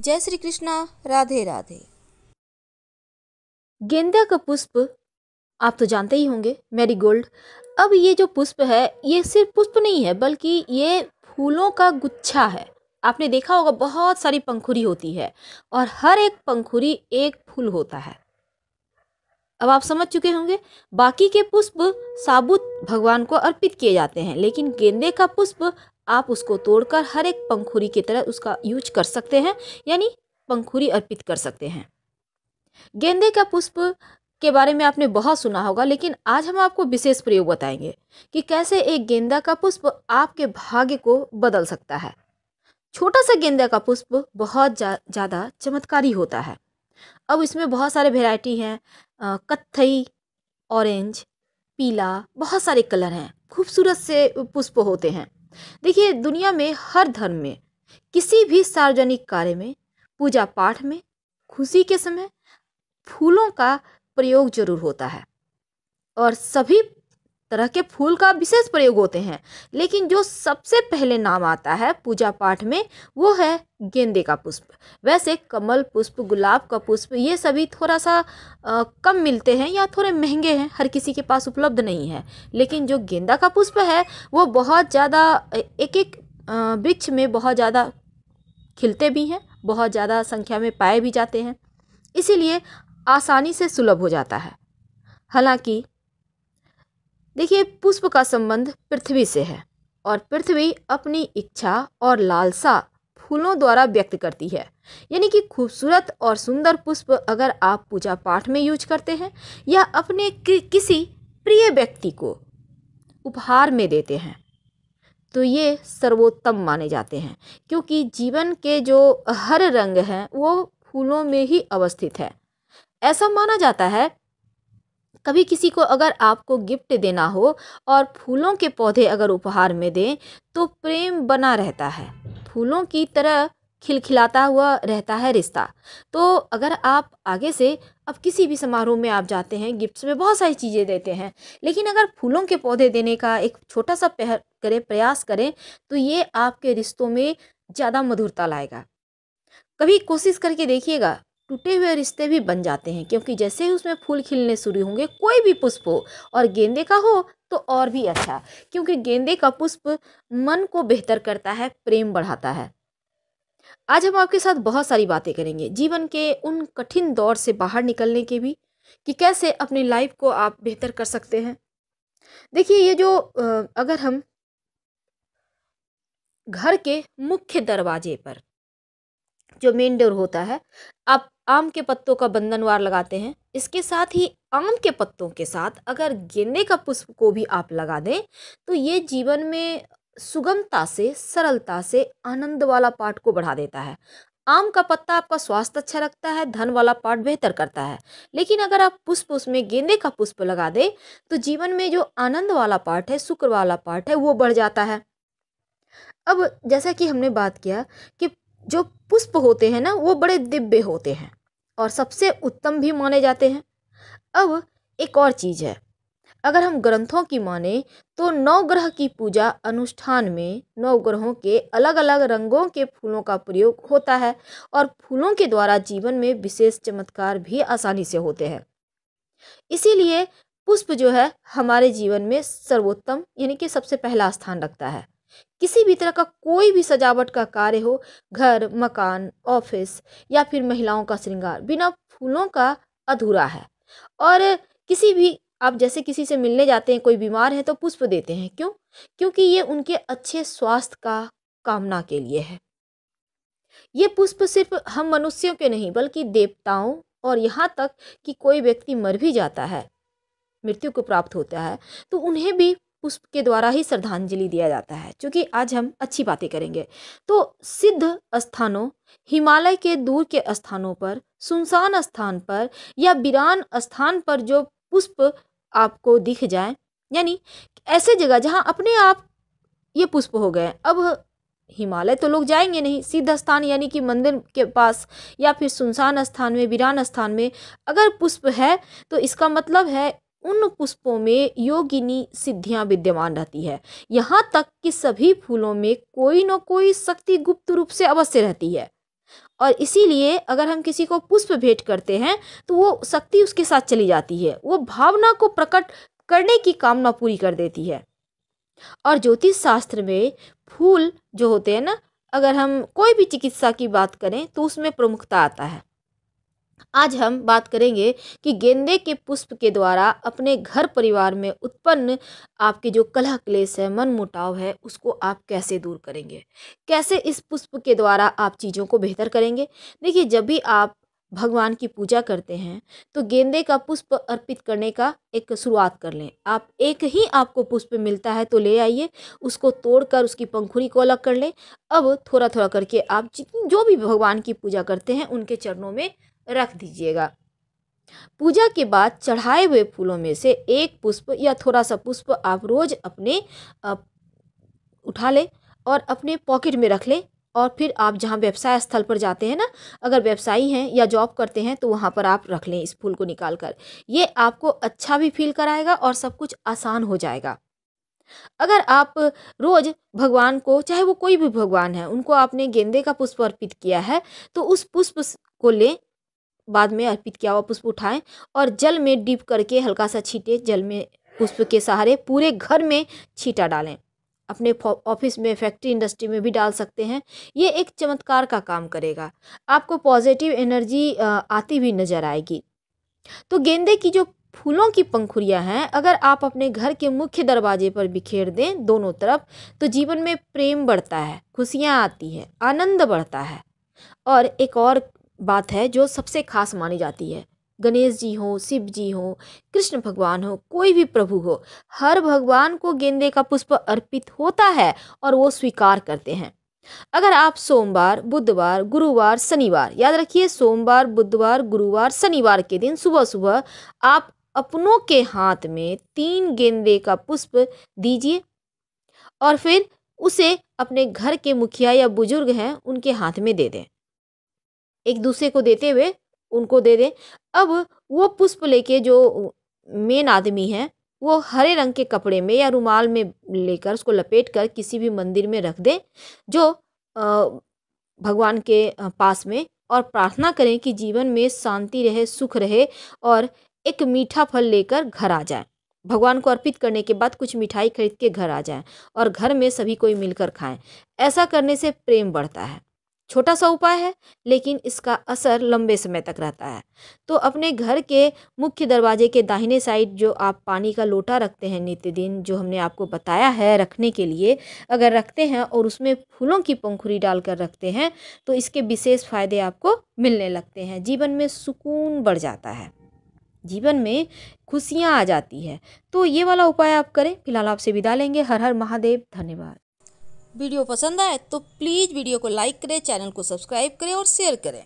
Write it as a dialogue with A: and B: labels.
A: जय श्री कृष्णा राधे राधे गेंदा का पुष्प आप तो जानते ही होंगे मेरी गोल्ड अब ये जो पुष्प है ये सिर्फ पुष्प नहीं है बल्कि ये फूलों का गुच्छा है आपने देखा होगा बहुत सारी पंखुरी होती है और हर एक पंखुरी एक फूल होता है अब आप समझ चुके होंगे बाकी के पुष्प साबुत भगवान को अर्पित किए जाते हैं लेकिन गेंदे का पुष्प आप उसको तोड़कर हर एक पंखुरी की तरह उसका यूज कर सकते हैं यानी पंखुरी अर्पित कर सकते हैं गेंदे का पुष्प के बारे में आपने बहुत सुना होगा लेकिन आज हम आपको विशेष प्रयोग बताएंगे कि कैसे एक गेंदा का पुष्प आपके भाग्य को बदल सकता है छोटा सा गेंदा का पुष्प बहुत ज़्यादा जा, चमत्कारी होता है अब इसमें बहुत सारे वेराइटी हैं कत्थई ऑरेंज पीला बहुत सारे कलर हैं खूबसूरत से पुष्प होते हैं देखिए दुनिया में हर धर्म में किसी भी सार्वजनिक कार्य में पूजा पाठ में खुशी के समय फूलों का प्रयोग जरूर होता है और सभी तरह के फूल का विशेष प्रयोग होते हैं लेकिन जो सबसे पहले नाम आता है पूजा पाठ में वो है गेंदे का पुष्प वैसे कमल पुष्प गुलाब का पुष्प ये सभी थोड़ा सा आ, कम मिलते हैं या थोड़े महंगे हैं हर किसी के पास उपलब्ध नहीं है लेकिन जो गेंदा का पुष्प है वो बहुत ज़्यादा एक एक वृक्ष में बहुत ज़्यादा खिलते भी हैं बहुत ज़्यादा संख्या में पाए भी जाते हैं इसीलिए आसानी से सुलभ हो जाता है हालांकि देखिए पुष्प का संबंध पृथ्वी से है और पृथ्वी अपनी इच्छा और लालसा फूलों द्वारा व्यक्त करती है यानी कि खूबसूरत और सुंदर पुष्प अगर आप पूजा पाठ में यूज करते हैं या अपने कि, किसी प्रिय व्यक्ति को उपहार में देते हैं तो ये सर्वोत्तम माने जाते हैं क्योंकि जीवन के जो हर रंग हैं वो फूलों में ही अवस्थित है ऐसा माना जाता है कभी किसी को अगर आपको गिफ्ट देना हो और फूलों के पौधे अगर उपहार में दें तो प्रेम बना रहता है फूलों की तरह खिलखिलाता हुआ रहता है रिश्ता तो अगर आप आगे से अब किसी भी समारोह में आप जाते हैं गिफ्ट्स में बहुत सारी चीज़ें देते हैं लेकिन अगर फूलों के पौधे देने का एक छोटा सा पह करें प्रयास करें तो ये आपके रिश्तों में ज़्यादा मधुरता लाएगा कभी कोशिश करके देखिएगा टूटे हुए रिश्ते भी बन जाते हैं क्योंकि जैसे ही उसमें फूल खिलने शुरू होंगे कोई भी पुष्प हो और गेंदे का हो तो और भी अच्छा क्योंकि गेंदे का पुष्प मन को बेहतर करता है प्रेम बढ़ाता है आज हम आपके साथ बहुत सारी बातें करेंगे जीवन के उन कठिन दौर से बाहर निकलने के भी कि कैसे अपनी लाइफ को आप बेहतर कर सकते हैं देखिए ये जो अगर हम घर के मुख्य दरवाजे पर जो मेन डोर होता है आप आम के पत्तों का बंधनवार लगाते हैं इसके साथ ही आम के पत्तों के साथ अगर गेंदे का पुष्प को भी आप लगा दें तो ये जीवन में सुगमता से सरलता से आनंद वाला पाठ को बढ़ा देता है आम का पत्ता आपका स्वास्थ्य अच्छा रखता है धन वाला पाठ बेहतर करता है लेकिन अगर आप पुष्प उसमें गेंदे का पुष्प लगा दें तो जीवन में जो आनंद वाला पाठ है शुक्र वाला पाठ है वो बढ़ जाता है अब जैसा कि हमने बात किया कि जो पुष्प होते हैं ना वो बड़े दिव्य होते हैं और सबसे उत्तम भी माने जाते हैं अब एक और चीज़ है अगर हम ग्रंथों की माने तो नौ ग्रह की पूजा अनुष्ठान में नौ ग्रहों के अलग अलग रंगों के फूलों का प्रयोग होता है और फूलों के द्वारा जीवन में विशेष चमत्कार भी आसानी से होते हैं इसीलिए पुष्प जो है हमारे जीवन में सर्वोत्तम यानी कि सबसे पहला स्थान रखता है किसी भी तरह का कोई भी सजावट का कार्य हो घर मकान ऑफिस या फिर महिलाओं का श्रृंगार बिना फूलों का अधूरा है और किसी भी आप जैसे किसी से मिलने जाते हैं कोई बीमार है तो पुष्प देते हैं क्यों क्योंकि ये उनके अच्छे स्वास्थ्य का कामना के लिए है ये पुष्प सिर्फ हम मनुष्यों के नहीं बल्कि देवताओं और यहाँ तक कि कोई व्यक्ति मर भी जाता है मृत्यु को प्राप्त होता है तो उन्हें भी उसके द्वारा ही श्रद्धांजलि दिया जाता है क्योंकि आज हम अच्छी बातें करेंगे तो सिद्ध स्थानों हिमालय के दूर के स्थानों पर सुनसान स्थान पर या वीरान स्थान पर जो पुष्प आपको दिख जाए यानी ऐसे जगह जहाँ अपने आप ये पुष्प हो गए अब हिमालय तो लोग जाएंगे नहीं सिद्ध स्थान यानी कि मंदिर के पास या फिर सुनसान स्थान में वीरान स्थान में अगर पुष्प है तो इसका मतलब है उन पुष्पों में योगिनी सिद्धियां विद्यमान रहती है यहाँ तक कि सभी फूलों में कोई न कोई शक्ति गुप्त रूप से अवश्य रहती है और इसीलिए अगर हम किसी को पुष्प भेंट करते हैं तो वो शक्ति उसके साथ चली जाती है वो भावना को प्रकट करने की कामना पूरी कर देती है और ज्योतिष शास्त्र में फूल जो होते हैं ना अगर हम कोई भी चिकित्सा की बात करें तो उसमें प्रमुखता आता है आज हम बात करेंगे कि गेंदे के पुष्प के द्वारा अपने घर परिवार में उत्पन्न आपके जो कलह क्लेश है मन मुटाव है उसको आप कैसे दूर करेंगे कैसे इस पुष्प के द्वारा आप चीज़ों को बेहतर करेंगे देखिए जब भी आप भगवान की पूजा करते हैं तो गेंदे का पुष्प अर्पित करने का एक शुरुआत कर लें आप एक ही आपको पुष्प मिलता है तो ले आइए उसको तोड़कर उसकी पंखुड़ी को अलग कर लें अब थोड़ा थोड़ा करके आप जो भी भगवान की पूजा करते हैं उनके चरणों में रख दीजिएगा पूजा के बाद चढ़ाए हुए फूलों में से एक पुष्प या थोड़ा सा पुष्प आप रोज़ अपने उठा लें और अपने पॉकेट में रख लें और फिर आप जहाँ व्यवसाय स्थल पर जाते हैं ना अगर व्यवसायी हैं या जॉब करते हैं तो वहाँ पर आप रख लें इस फूल को निकाल कर ये आपको अच्छा भी फील कराएगा और सब कुछ आसान हो जाएगा अगर आप रोज़ भगवान को चाहे वो कोई भी भगवान है उनको आपने गेंदे का पुष्प अर्पित किया है तो उस पुष्प को लें बाद में अर्पित किया हुआ पुष्प उठाएं और जल में डिप करके हल्का सा छीटे जल में पुष्प के सहारे पूरे घर में छीटा डालें अपने ऑफिस में फैक्ट्री इंडस्ट्री में भी डाल सकते हैं ये एक चमत्कार का काम करेगा आपको पॉजिटिव एनर्जी आती हुई नज़र आएगी तो गेंदे की जो फूलों की पंखुड़ियाँ हैं अगर आप अपने घर के मुख्य दरवाजे पर बिखेर दें दोनों तरफ तो जीवन में प्रेम बढ़ता है खुशियाँ आती है आनंद बढ़ता है और एक और बात है जो सबसे खास मानी जाती है गणेश जी हो शिव जी हो कृष्ण भगवान हो कोई भी प्रभु हो हर भगवान को गेंदे का पुष्प अर्पित होता है और वो स्वीकार करते हैं अगर आप सोमवार बुधवार गुरुवार शनिवार याद रखिए सोमवार बुधवार गुरुवार शनिवार के दिन सुबह सुबह आप अपनों के हाथ में तीन गेंदे का पुष्प दीजिए और फिर उसे अपने घर के मुखिया या बुजुर्ग हैं उनके हाथ में दे दें एक दूसरे को देते हुए उनको दे दें अब वो पुष्प लेके जो मेन आदमी है वो हरे रंग के कपड़े में या रुमाल में लेकर उसको लपेट कर किसी भी मंदिर में रख दें जो भगवान के पास में और प्रार्थना करें कि जीवन में शांति रहे सुख रहे और एक मीठा फल लेकर घर आ जाए भगवान को अर्पित करने के बाद कुछ मिठाई खरीद के घर आ जाए और घर में सभी कोई मिलकर खाएं ऐसा करने से प्रेम बढ़ता है छोटा सा उपाय है लेकिन इसका असर लंबे समय तक रहता है तो अपने घर के मुख्य दरवाजे के दाहिने साइड जो आप पानी का लोटा रखते हैं नित्य दिन जो हमने आपको बताया है रखने के लिए अगर रखते हैं और उसमें फूलों की पंखुरी डालकर रखते हैं तो इसके विशेष फायदे आपको मिलने लगते हैं जीवन में सुकून बढ़ जाता है जीवन में खुशियाँ आ जाती है तो ये वाला उपाय आप करें फिलहाल आपसे विदा लेंगे हर हर महादेव धन्यवाद वीडियो पसंद आए तो प्लीज़ वीडियो को लाइक करें चैनल को सब्सक्राइब करें और शेयर करें